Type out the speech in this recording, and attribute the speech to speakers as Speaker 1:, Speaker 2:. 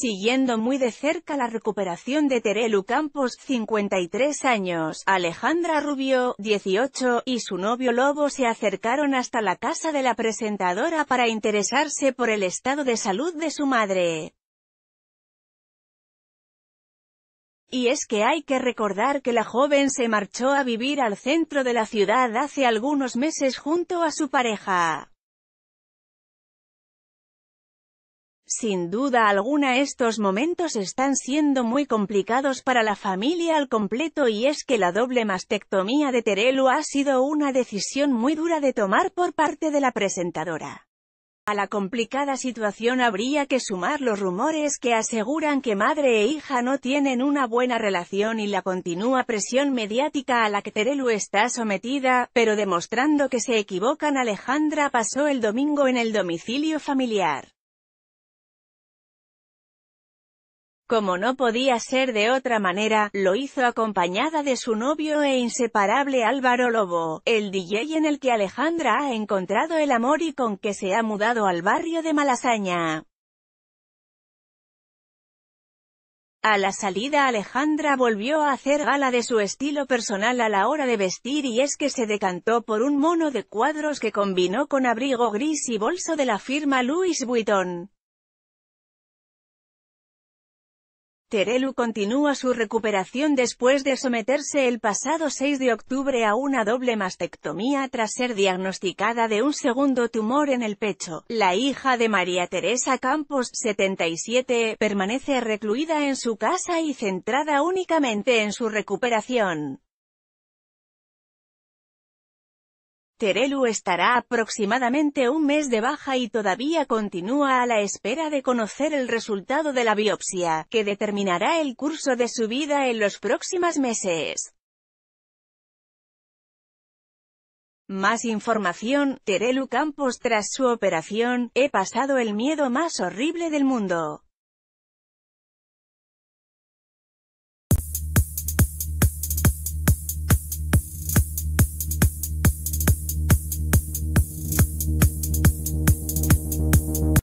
Speaker 1: siguiendo muy de cerca la recuperación de Terelu Campos, 53 años, Alejandra Rubio, 18, y su novio Lobo se acercaron hasta la casa de la presentadora para interesarse por el estado de salud de su madre. Y es que hay que recordar que la joven se marchó a vivir al centro de la ciudad hace algunos meses junto a su pareja. Sin duda alguna estos momentos están siendo muy complicados para la familia al completo y es que la doble mastectomía de Terelu ha sido una decisión muy dura de tomar por parte de la presentadora. A la complicada situación habría que sumar los rumores que aseguran que madre e hija no tienen una buena relación y la continua presión mediática a la que Terelu está sometida, pero demostrando que se equivocan Alejandra pasó el domingo en el domicilio familiar. Como no podía ser de otra manera, lo hizo acompañada de su novio e inseparable Álvaro Lobo, el DJ en el que Alejandra ha encontrado el amor y con que se ha mudado al barrio de Malasaña. A la salida Alejandra volvió a hacer gala de su estilo personal a la hora de vestir y es que se decantó por un mono de cuadros que combinó con abrigo gris y bolso de la firma Louis Vuitton. Terelu continúa su recuperación después de someterse el pasado 6 de octubre a una doble mastectomía tras ser diagnosticada de un segundo tumor en el pecho. La hija de María Teresa Campos, 77, permanece recluida en su casa y centrada únicamente en su recuperación. Terelu estará aproximadamente un mes de baja y todavía continúa a la espera de conocer el resultado de la biopsia, que determinará el curso de su vida en los próximos meses. Más información, Terelu Campos tras su operación, he pasado el miedo más horrible del mundo.